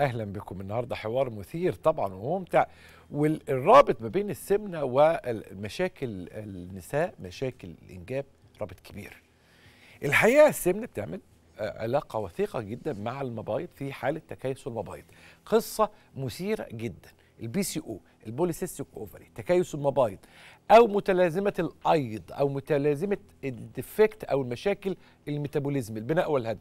اهلا بكم النهارده حوار مثير طبعا وممتع والرابط ما بين السمنه ومشاكل النساء مشاكل الانجاب رابط كبير الحقيقه السمنه بتعمل آه، علاقه وثيقه جدا مع المبايض في حاله تكيس المبايض قصه مثيره جدا البي سي او البوليسيستيك اوفري تكيس المبايض او متلازمه الايض او متلازمه الديفكت او المشاكل الميتابوليزم البناء والهدم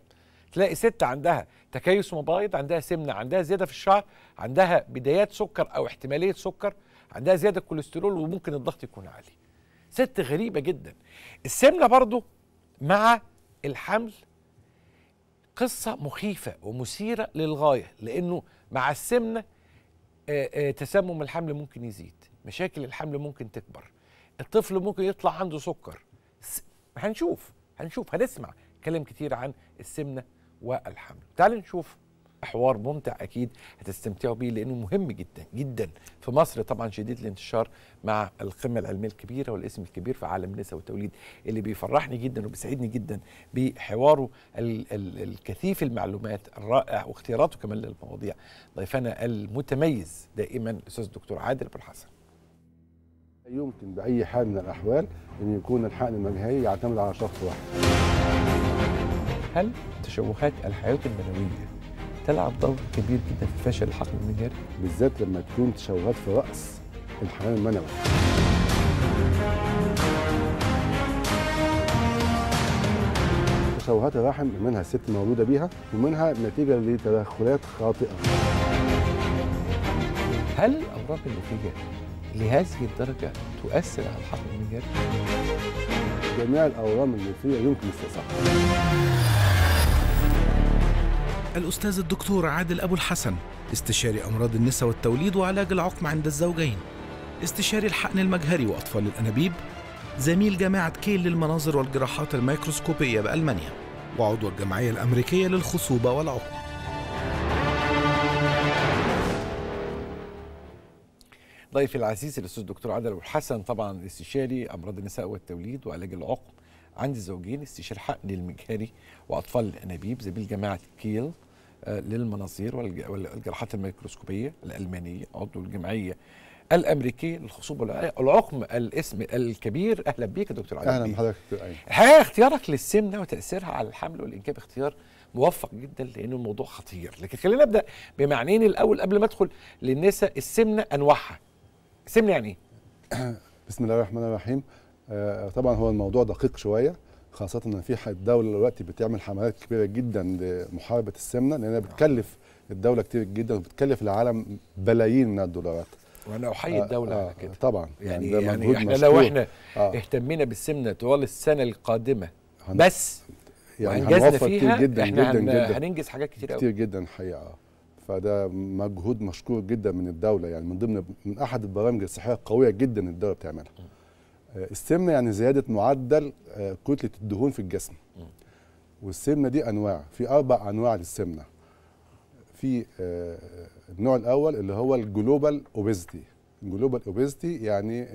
تلاقي ست عندها تكيس مبايض عندها سمنه عندها زياده في الشعر عندها بدايات سكر او احتماليه سكر عندها زياده كوليسترول وممكن الضغط يكون عالي ست غريبه جدا السمنه برضو مع الحمل قصة مخيفة ومثيرة للغاية لأنه مع السمنة آه، آه، تسمم الحمل ممكن يزيد مشاكل الحمل ممكن تكبر الطفل ممكن يطلع عنده سكر هنشوف هنشوف هنسمع كلام كتير عن السمنة والحمل تعالوا نشوف حوار ممتع اكيد هتستمتعوا بيه لانه مهم جدا جدا في مصر طبعا شديد الانتشار مع القمه العلميه الكبيره والاسم الكبير في عالم النساء والتوليد اللي بيفرحني جدا وبيسعدني جدا بحواره ال ال الكثيف المعلومات الرائع واختياراته كمان للمواضيع ضيفنا المتميز دائما الاستاذ الدكتور عادل ابو الحسن يمكن باي حال من الاحوال ان يكون الحقن المجهري يعتمد على شخص واحد حل تشوهات الحياة المنويه تلعب دور كبير جدا في فشل الحقن المنوي؟ بالذات لما تكون تشوهات في راس الحيوان المنوي تشوهات الرحم منها الست مولوده بيها ومنها نتيجه لتدخلات خاطئه هل الأوراق النفية لهذه الدرجه تؤثر على الحقن المنوي؟ جميع الاورام النفية يمكن استصحابها الأستاذ الدكتور عادل أبو الحسن استشاري أمراض النساء والتوليد وعلاج العقم عند الزوجين استشاري الحقن المجهري وأطفال الأنابيب زميل جامعة كيل للمناظر والجراحات الميكروسكوبية بألمانيا وعضو الجمعية الأمريكية للخصوبة والعقم ضيفي العزيز الاستاذ الدكتور عادل ابو الحسن طبعا استشاري امراض النساء والتوليد وعلاج العقم عند الزوجين استشاري حقن المجهري واطفال الانابيب زميل جامعه كيل آه، للمناظير والجراحات الميكروسكوبيه الالمانيه عضو الجمعيه الامريكيه للخصوبه العقم الاسم الكبير اهلا بيك يا دكتور علي اهلا بحضرتك الحقيقه اختيارك للسمنه وتاثيرها على الحمل والانجاب اختيار موفق جدا لان الموضوع خطير لكن خلينا نبدا بمعنيين الاول قبل ما ادخل للنساء السمنه انواعها السمنه يعني ايه بسم الله الرحمن الرحيم آه، طبعا هو الموضوع دقيق شويه خاصه ان في الدوله دلوقتي بتعمل حملات كبيره جدا لمحاربه السمنه لانها بتكلف الدوله كتير جدا وبتكلف العالم بلايين من الدولارات وانا احيي الدوله آه على آه، كده طبعا يعني يعني, يعني احنا لو احنا آه. اهتمينا بالسمنه طوال السنه القادمه بس يعني هنوفر فيها جدا احنا جدا جدا هننجز حاجات كتير قوي كتير جدا حقيقه فده مجهود مشكور جدا من الدوله يعني من ضمن من احد البرامج الصحيه القويه جدا الدوله بتعملها السمنه يعني زياده معدل آه، كتله الدهون في الجسم والسمنه دي انواع في اربع انواع للسمنه في آه، النوع الاول اللي هو الجلوبال اوبيزيتي جلوبال اوبيزيتي يعني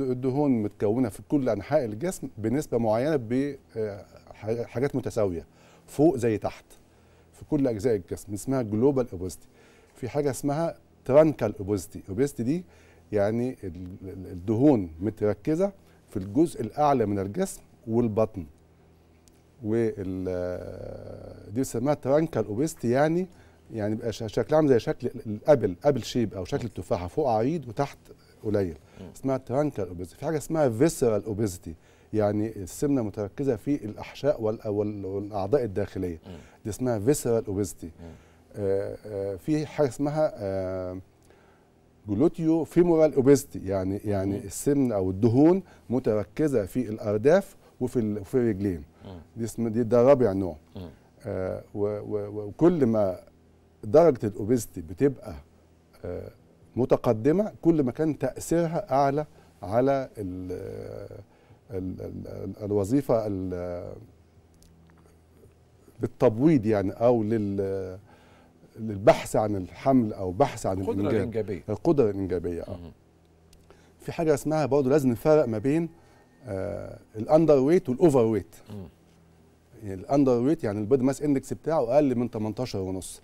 الدهون متكونه في كل انحاء الجسم بنسبه معينه بحاجات آه، متساويه فوق زي تحت في كل اجزاء الجسم اسمها جلوبال اوبيزيتي في حاجه اسمها ترانكال اوبيزيتي اوبيزيتي دي يعني الدهون متركزه في الجزء الاعلى من الجسم والبطن ودي بيسموها ترانكا اوبيستي يعني يعني بقى شكلها عامل زي شكل الابل ابل شيب او شكل التفاحه فوق عريض وتحت قليل اسمها ترانكا اوبيستي في حاجه اسمها فيسرال اوبيزيتي يعني السمنه متركزه في الاحشاء والاعضاء الداخليه دي اسمها فيسرال اوبيزيتي آه، آه، في حاجه اسمها آآ آه، جلوتيو فيمورال اوبيستي يعني يعني السمن او الدهون متركزه في الارداف وفي في الرجلين دي اسم دي ده رابع نوع آه وكل ما درجه الاوبيستي بتبقى آه متقدمه كل ما كان تاثيرها اعلى على الـ الـ الـ الوظيفه للتبويض يعني او لل للبحث عن الحمل او بحث عن القدره الإنجاب. الانجابيه القدره الانجابيه اه في حاجه اسمها برضه لازم نفرق ما بين آه الاندر ويت والاوفر ويت يعني الاندر ويت يعني البيض ماس اندكس بتاعه اقل من 18 ونص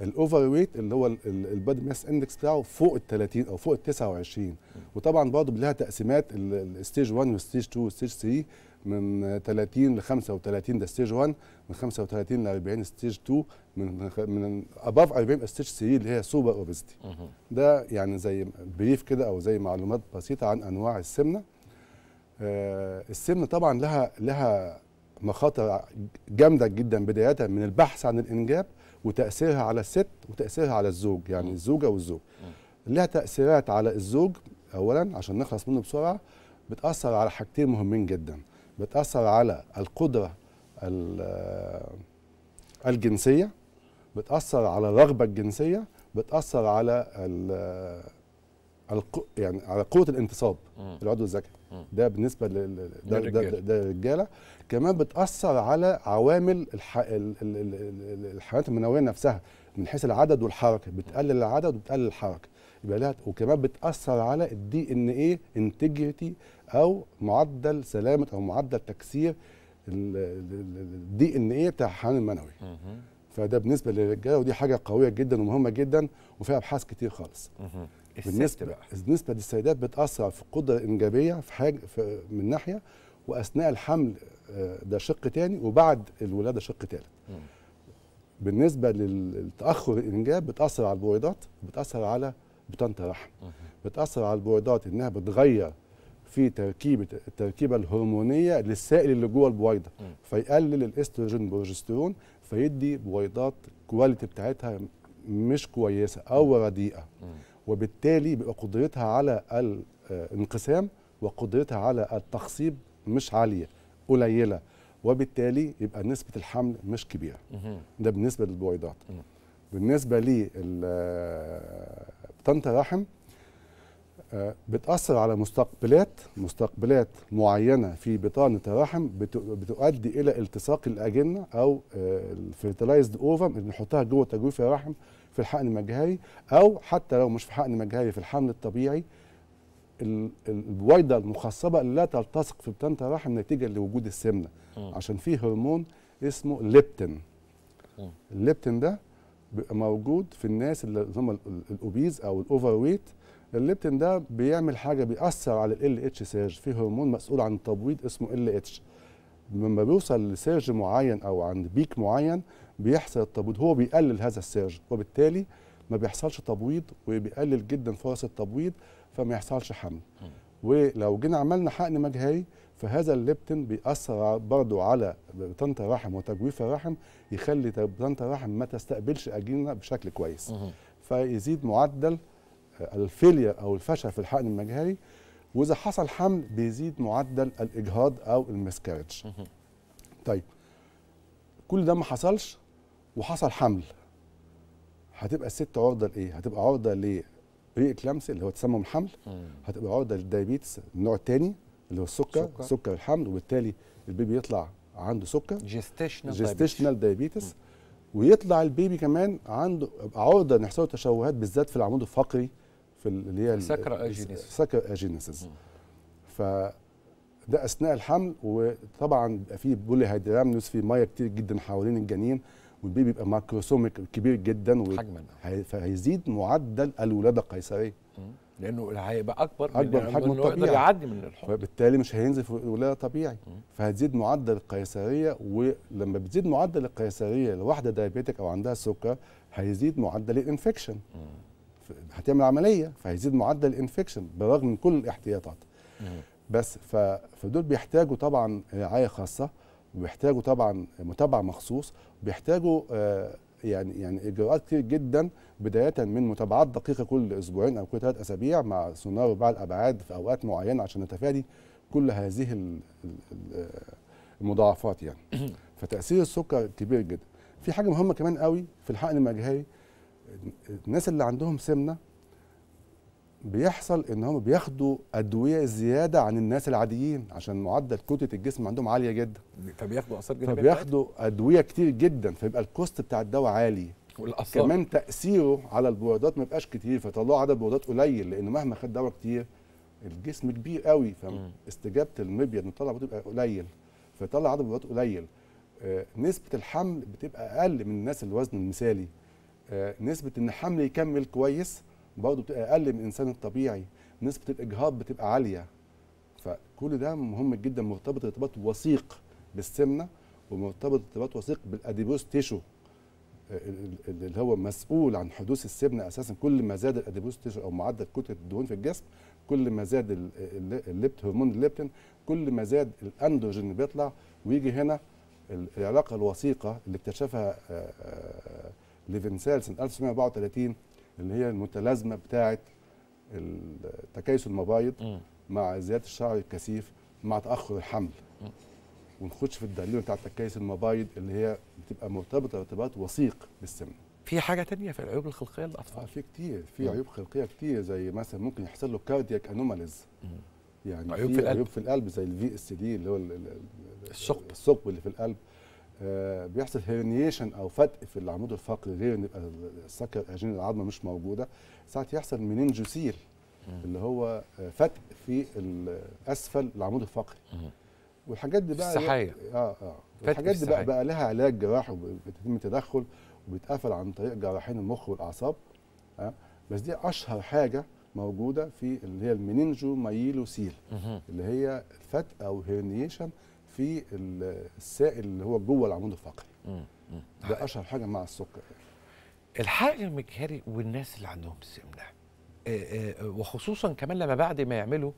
الاوفر ويت اللي هو البيض ماس اندكس بتاعه فوق ال 30 او فوق ال 29 وطبعا برضه لها تقسيمات الستيج 1 والستيج 2 والستيج 3 من 30 ل 35 ده ستيج 1 من 35 ل 40 ستيج 2 من من اباف 40 ستيج 3 اللي هي سوبر اوبستي ده يعني زي بريف كده او زي معلومات بسيطه عن انواع السمنه آه السمنه طبعا لها لها مخاطر جامده جدا بدايه من البحث عن الانجاب وتاثيرها على الست وتاثيرها على الزوج يعني الزوجه والزوج لها تاثيرات على الزوج اولا عشان نخلص منه بسرعه بتاثر على حاجتين مهمين جدا بتاثر على القدره الجنسيه بتاثر على الرغبه الجنسيه بتاثر على يعني على قوه الانتصاب العضو الذكري ده بالنسبه للرجاله كمان بتاثر على عوامل الحيوانات المنويه نفسها من حيث العدد والحركه بتقلل العدد وبتقلل الحركه يبقى لها وكمان بتاثر على الدي ان ايه انتجريتي او معدل سلامه او معدل تكسير الدي ان ايه بتاع الحيوان المنوي فده بالنسبه للرجاله ودي حاجه قويه جدا ومهمه جدا وفيها ابحاث كتير خالص بالنسبه بقى. بالنسبه للسيدات بتاثر في القدره الانجابيه في حاجه في من ناحيه واثناء الحمل آه، ده شق تاني وبعد الولاده شق تالت بالنسبه للتاخر الانجاب بتاثر على البويضات بتاثر على بتنطى رحم بتاثر على البويضات انها بتغير في تركيبه التركيبه الهرمونيه للسائل اللي جوه البويضه فيقلل الاستروجين بروجسترون فيدي بويضات الكواليتي بتاعتها مش كويسه او رديئه وبالتالي بيبقى قدرتها على الانقسام وقدرتها على التخصيب مش عاليه قليله وبالتالي يبقى نسبه الحمل مش كبيره ده بالنسبه للبويضات بالنسبه لل طنط رحم آه، بتأثر على مستقبلات مستقبلات معينة في بطانة الرحم بتؤدي إلى التصاق الأجنة أو آه، الفيرتلايزد أوفم اللي بنحطها جوه تجويف الرحم في الحقن المجهري أو حتى لو مش في حقن مجهري في الحمل الطبيعي البويضة المخصبة لا تلتصق في بطانة الرحم نتيجة لوجود السمنة عشان في هرمون اسمه ليبتين الليبتين ده بيبقى موجود في الناس اللي هم الاوبيز او الاوفر ويت الليبتين ده بيعمل حاجه بيأثر على ال اتش سيرج في هرمون مسؤول عن التبويض اسمه ال اتش لما بيوصل لسيرج معين او عند بيك معين بيحصل التبويض هو بيقلل هذا السيرج وبالتالي ما بيحصلش تبويض وبيقلل جدا فرص التبويض فما يحصلش حمل ولو جينا عملنا حقن مجهري فهذا الليبتين بيأثر برضو على بطانة الرحم وتجويف الرحم يخلي بطانة الرحم ما تستقبلش اجينه بشكل كويس فيزيد معدل آه، الفيلير أو الفشل في الحقن المجهري وإذا حصل حمل بيزيد معدل الإجهاض أو المسكارج طيب كل ده ما حصلش وحصل حمل هتبقى الست عرضه لايه؟ هتبقى عرضه بريكلامسي اللي هو تسمم حمل هتبقى عرضه للدايابيتس النوع الثاني اللي هو السكر سكر, سكر الحمل وبالتالي البيبي يطلع عنده سكر جيستيشنال دايبيتس دايابيتس ويطلع البيبي كمان عنده عرضه يحصل له تشوهات بالذات في العمود الفقري في اللي هي سكر اجينيسيس سكر اجينيسيس ف ده اثناء الحمل وطبعا في بولي هيدرامنوس في ميه كتير جدا حوالين الجنين والبيبي بيبقى ماكروسوميك كبير جدا حجما فهيزيد معدل الولاده القيصريه لانه هيبقى اكبر اكبر من حجم الطبيعي يعدي من الحوض فبالتالي مش هينزل في الولاده طبيعي فهتزيد معدل القيصريه ولما بتزيد معدل القيصريه لواحده دايابيتك او عندها سكر هيزيد معدل الانفكشن هتعمل عمليه فهيزيد معدل الانفكشن برغم من كل الاحتياطات مم. بس فدول بيحتاجوا طبعا رعايه خاصه بيحتاجوا طبعا متابعه مخصوص بيحتاجوا آه، يعني يعني اجراءات كتير جدا بدايه من متابعات دقيقه كل اسبوعين او كل ثلاث اسابيع مع سونار وباع الابعاد في اوقات معينه عشان نتفادي كل هذه المضاعفات يعني فتاثير السكر كبير جدا في حاجه مهمه كمان قوي في الحقن المجهري الناس اللي عندهم سمنه بيحصل ان هم بياخدوا ادويه زياده عن الناس العاديين عشان معدل كتله الجسم عندهم عاليه جدا فبياخدوا اثار جانبيه فبياخدوا ادويه كتير جدا فيبقى الكوست بتاع الدواء عالي والأثار. كمان تاثيره على البويضات ما بيبقاش كتير فيطلعوا عدد بويضات قليل لان مهما خد دواء كتير الجسم كبير قوي فاستجابه المبيض نطلع بتبقى قليل فيطلع عدد بويضات قليل آه، نسبه الحمل بتبقى اقل من الناس الوزن المثالي آه، نسبه ان الحمل يكمل كويس برضه بتبقى اقل من الانسان الطبيعي نسبه الاجهاض بتبقى عاليه فكل ده مهم جدا مرتبط ارتباط وثيق بالسمنه ومرتبط ارتباط وثيق بالاديبوس تيشو آه، اللي هو مسؤول عن حدوث السمنه اساسا كل ما زاد الاديبوس تيشو او معدل كتله الدهون في الجسم كل ما زاد الليبت هرمون الليبتين كل ما زاد الاندروجين اللي بيطلع ويجي هنا العلاقه الوثيقه اللي اكتشفها ليفنسال سنه 1934 اللي هي المتلازمه بتاعه تكيس المبايض مع زياده الشعر الكثيف مع تاخر الحمل ونخش في الدليل بتاع تكيس المبايض اللي هي بتبقى مرتبطه ارتباط وثيق بالسمنه في حاجه تانية في العيوب الخلقيه للاطفال آه في كتير في عيوب خلقيه كتير زي مثلا ممكن يحصل له كاردياك انوماليز يعني عيوب في, في القلب عيوب في القلب زي الفي اس دي اللي هو الثقب الثقب اللي في القلب آه، بيحصل هيرنيشن او فتق في العمود الفقري غير ان يبقى السكر اجين العظمه مش موجوده ساعات يحصل منينجوسيل اللي هو آه، فتق في اسفل العمود الفقري والحاجات دي بقى السحايا اه اه الحاجات دي بقى بقى لها علاج جراحي وبيتم تدخل وبيتقفل عن طريق جراحين المخ والاعصاب آه بس دي اشهر حاجه موجوده في اللي هي المينينجو مايلوسيل اللي هي فتق او هيرنيشن في السائل اللي هو جوه العمود الفقري ده اشهر حاجه مع السكر الحقن المجهري والناس اللي عندهم سمنه آه، آه، وخصوصا كمان لما بعد ما يعملوا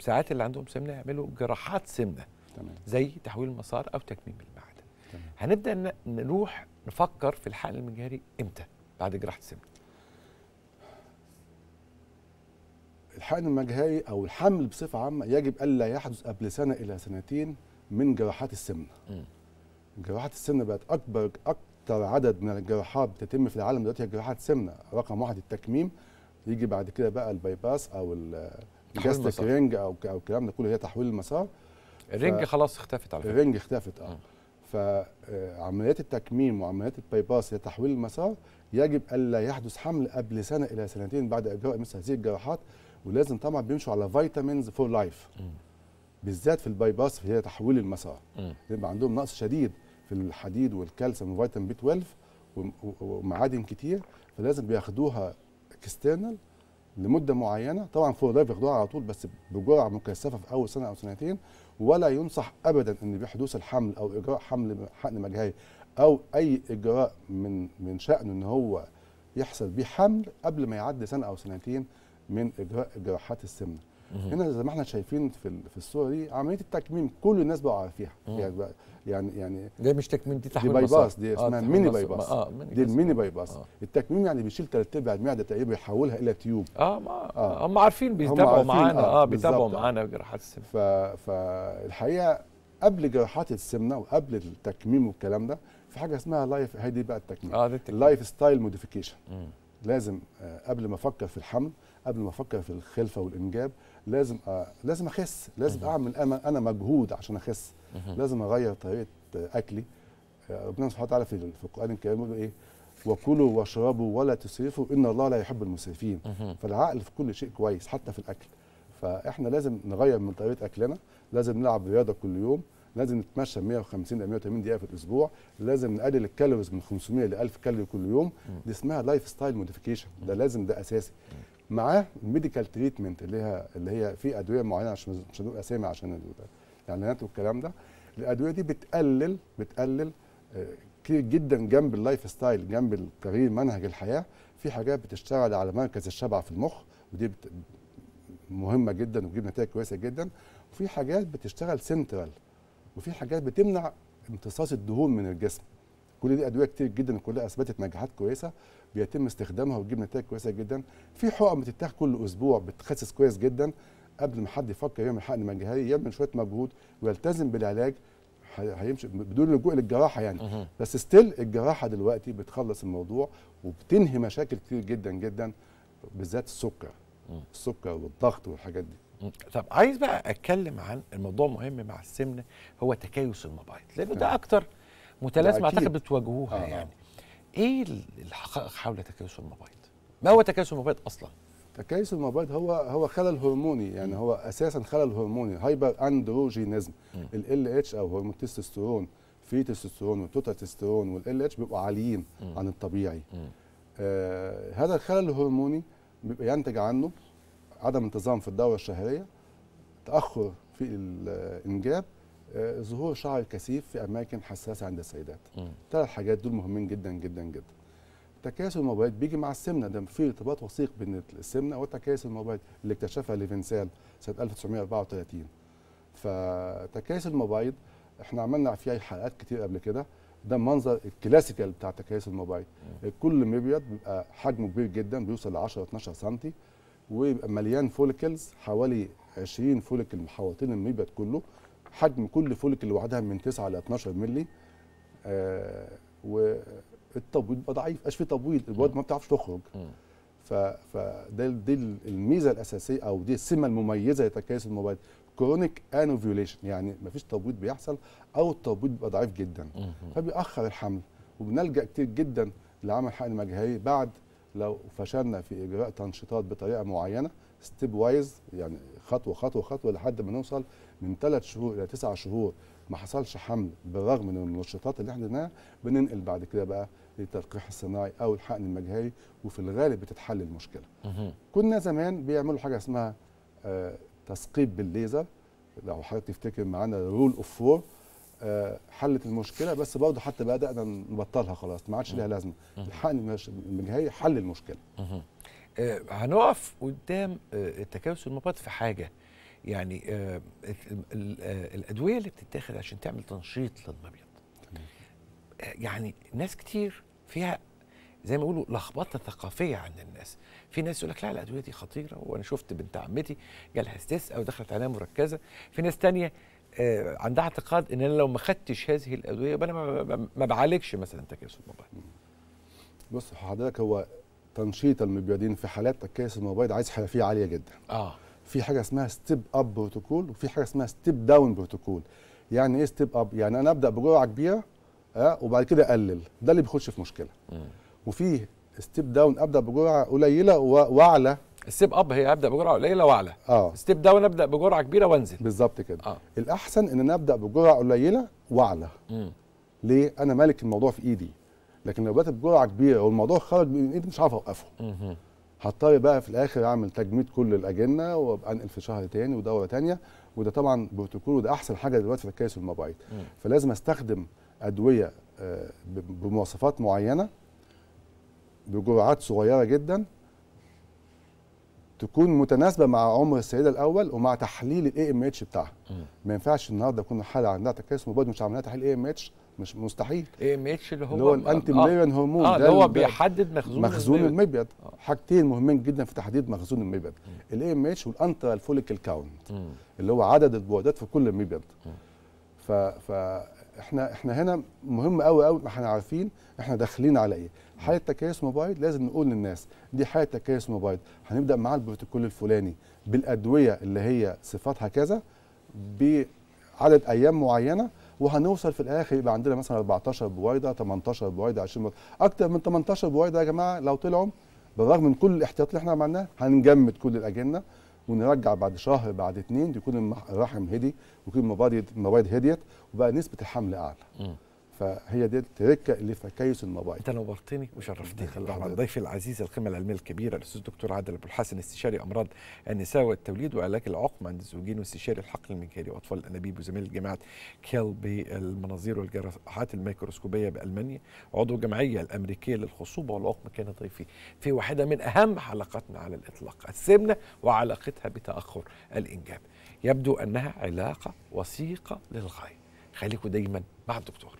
ساعات اللي عندهم سمنه يعملوا جراحات سمنه تمام. زي تحويل المسار او تكميم المعده تمام. هنبدا نروح نفكر في الحقن المجهري امتى بعد جراحه السمنه الحقن المجهري او الحمل بصفه عامه يجب الا يحدث قبل سنه الى سنتين من جراحات السمنه جراحات السمنه بقت اكبر اكثر عدد من الجراحات بتتم في العالم دلوقتي هي جراحات سمنه رقم واحد التكميم يجي بعد كده بقى الباي باس او الجاستك رينج او او الكلام ده كله هي تحويل المسار الرنج ف... خلاص اختفت على فكره الرنج اختفت اه فعمليات آه، التكميم وعمليات الباي باس هي تحويل المسار يجب الا يحدث حمل قبل سنه الى سنتين بعد اجراء مثل هذه الجراحات ولازم طبعا بيمشوا على فيتامينز فور لايف بالذات في الباي باس هي تحويل المسار بيبقى عندهم نقص شديد في الحديد والكالسيوم وفيتامين بي 12 ومعادن كتير فلازم بياخدوها اكسترنال لمده معينه طبعا فور لايف ياخدوها على طول بس بجرعه مكثفه في اول سنه او سنتين ولا ينصح ابدا ان بحدوث الحمل او اجراء حمل حقن مجهري او اي اجراء من من شانه ان هو يحصل بيه حمل قبل ما يعدي سنه او سنتين من اجراء جراحات السمنه هنا زي ما احنا شايفين في في الصوره دي عمليه التكميم كل الناس بقوا عارفينها يعني, يعني يعني ده مش تكميم دي تحويل باي باس دي آه، اسمها آه ميني باي باس آه دي الميني باي باس آه التكميم يعني بيشيل ثلاث ارباع المعده تقريبا يحولها الى تيوب اه ما آه هم عارفين بيتابعوا معانا اه, آه بيتابعوا معانا جراحات السمنه ف فالحقيقه قبل جراحات السمنه وقبل التكميم والكلام ده في حاجه اسمها لايف هي دي بقى التكميم اه دي التكميم لايف ستايل موديفيكيشن لازم آه، قبل ما افكر في الحمل قبل ما افكر في الخلفه والانجاب لازم أ... آه، لازم اخس لازم اعمل انا انا مجهود عشان اخس لازم اغير طريقه آه، اكلي ربنا سبحانه وتعالى في القران الكريم بيقول ايه وكلوا واشربوا ولا تسرفوا ان الله لا يحب المسرفين فالعقل في كل شيء كويس حتى في الاكل فاحنا لازم نغير من طريقه اكلنا لازم نلعب رياضه كل يوم لازم نتمشى 150 ل 180 دقيقه في الاسبوع لازم نقلل الكالوريز من 500 ل 1000 كالوري كل يوم دي اسمها لايف ستايل موديفيكيشن ده لازم ده اساسي معاه الميديكال تريتمنت اللي هي اللي هي في ادويه معينه عشان مش هنقول اسامي عشان الاعلانات يعني والكلام ده الادويه دي بتقلل بتقلل آه، كتير جدا جنب اللايف ستايل جنب تغيير منهج الحياه في حاجات بتشتغل على مركز الشبع في المخ ودي مهمه جدا وبتجيب نتائج كويسه جدا وفي حاجات بتشتغل سنترال وفي حاجات بتمنع امتصاص الدهون من الجسم كل دي ادويه كتير جدا كلها اثبتت نجاحات كويسه بيتم استخدامها وتجيب نتائج كويسه جدا في حقن بتتاخد كل اسبوع بتخسس كويس جدا قبل ما حد يفكر يعمل حقن مجهري يعمل شويه مجهود ويلتزم بالعلاج هيمشي بدون لجوء للجراحه يعني بس ستيل الجراحه دلوقتي بتخلص الموضوع وبتنهي مشاكل كتير جدا جدا بالذات السكر السكر والضغط والحاجات دي طب عايز بقى اتكلم عن الموضوع مهم مع السمنه هو تكيس المبايض لانه ده نعم. اكتر متلازمه اعتقد بتواجهوها آه. يعني ايه اللي حول تكيس المبايض ما هو تكيس المبايض اصلا تكيس المبايض هو هو خلل هرموني يعني هو اساسا خلل هرموني هايبر اندروجينيزم ال اتش او هرمون التستوستيرون في تستوستيرون وال والال اتش بيبقوا عاليين عن الطبيعي آه هذا الخلل الهرموني بيبقى ينتج عنه عدم انتظام في الدورة الشهرية تأخر في الإنجاب آه، ظهور شعر كثيف في أماكن حساسة عند السيدات ثلاث حاجات دول مهمين جدا جدا جدا تكاسل الموبايل بيجي مع السمنه ده في ارتباط وثيق بين السمنه وتكاسل الموبايل اللي اكتشفها ليفنسال سنه 1934 فتكاسل الموبايل احنا عملنا فيها حلقات كتير قبل كده ده منظر الكلاسيكال بتاع تكاسل الموبايل كل مبيض بيبقى حجمه كبير جدا بيوصل ل 10 12 سم ويبقى مليان فوليكلز حوالي 20 فوليكل محوطين الميبت كله حجم كل فوليكل لوحدها من 9 ل 12 مللي آه والتبويض بقى ضعيف مبقاش فيه تبويض البويض ما بتعرفش تخرج فده دي الميزه الاساسيه او دي السمه المميزه لتكيس المبيض كرونيك انوفيوليشن يعني ما فيش تبويض بيحصل او التبويض بيبقى ضعيف جدا فبيأخر الحمل وبنلجا كتير جدا لعمل حقن مجهري بعد لو فشلنا في اجراء تنشيطات بطريقه معينه ستيب وايز يعني خطوه خطوه خطوه لحد ما نوصل من ثلاث شهور الى تسع شهور ما حصلش حمل بالرغم من المنشطات اللي احنا اديناها بننقل بعد كده بقى للتلقيح الصناعي او الحقن المجهري وفي الغالب بتتحل المشكله. كنا زمان بيعملوا حاجه اسمها آه تثقيب بالليزر لو حضرتك تفتكر معانا رول اوف فور آه، حلت المشكله بس برضه حتى بدانا نبطلها خلاص ما عادش ليها لازمه الحقن المنهي حل المشكله آه، هنقف قدام آه، تكاسل المبات في حاجه يعني الادويه اللي بتتاخد عشان تعمل تنشيط للمبيض يعني ناس كتير فيها زي ما بيقولوا لخبطه ثقافيه عند الناس في ناس يقول لك لا الادويه دي خطيره وانا شفت بنت عمتي جالها او دخلت عنايه مركزه في ناس تانية آه، عندها اعتقاد ان انا لو ما خدتش هذه الادويه يبقى انا ما بعالجش مثلا تكاسل الموبايل. بص حضرتك هو تنشيط المبيضين في حالات تكاسل الموبايل عايز حرفيه عاليه جدا. اه في حاجه اسمها ستيب اب بروتوكول وفي حاجه اسمها ستيب داون بروتوكول. يعني ايه ستيب اب؟ يعني انا ابدا بجرعه كبيره اه وبعد كده اقلل، ده اللي بيخش في مشكله. وفي ستيب داون ابدا بجرعه قليله واعلى السيب اب هي ابدا بجرعه قليله واعلى اه ستيب داون ابدا بجرعه كبيره وانزل بالظبط كده آه. الاحسن ان انا ابدا بجرعه قليله واعلى ليه انا مالك الموضوع في ايدي لكن لو بدات بجرعه كبيره والموضوع خرج من ايدي مش هعرف اوقفه هضطر بقى في الاخر اعمل تجميد كل الاجنه وابقى انقل في شهر تاني ودوره تانيه وده طبعا بروتوكول وده احسن حاجه دلوقتي في الكيس والموبايل فلازم استخدم ادويه آه، بمواصفات معينه بجرعات صغيره جدا تكون متناسبه مع عمر السيده الاول ومع تحليل الاي ام اتش بتاعها ما ينفعش النهارده يكون حاله عندها تكيس مباد مش عاملها تحليل اي ام اتش مش مستحيل اي ام اتش اللي هو اللي هو الانتي ميرين هرمون اه, آه، اللي هو بيحدد مخزون مخزون المبيض آه. حاجتين مهمين جدا في تحديد مخزون المبيض الاي ام اتش والانترا الفوليكل كاونت اللي هو عدد البويضات في كل المبيض ف... احنا احنا هنا مهم قوي قوي احنا عارفين احنا داخلين على ايه حاله تكيس موبايل لازم نقول للناس دي حاله تكيس موبايل هنبدا معاه البروتوكول الفلاني بالادويه اللي هي صفاتها كذا بعدد ايام معينه وهنوصل في الاخر يبقى عندنا مثلا 14 بويضه 18 بويضه 20 بويضه اكتر من 18 بويضه يا جماعه لو طلعوا بالرغم من كل الاحتياط اللي احنا عملناه هنجمد كل الاجنه ونرجع بعد شهر بعد اثنين يكون الرحم هدي ويكون المبايض هديت وبقى نسبه الحمل اعلى. فهي دي التركه اللي في تكيس المبايض انت نورتني وشرفتني طبعا ضيفي العزيز القيمه العلميه الكبيره الاستاذ الدكتور عادل ابو الحسن استشاري امراض النساء والتوليد وعلاج العقم عند الزوجين واستشاري الحقل المنكري واطفال الانابيب وزميل جامعه كيل بالمناظير والجراحات الميكروسكوبيه بالمانيا عضو الجمعيه الامريكيه للخصوبه والعقم كان ضيفي في واحده من اهم حلقاتنا على الاطلاق السمنه وعلاقتها بتاخر الانجاب يبدو انها علاقه وثيقه للغايه خليكم دايما مع الدكتور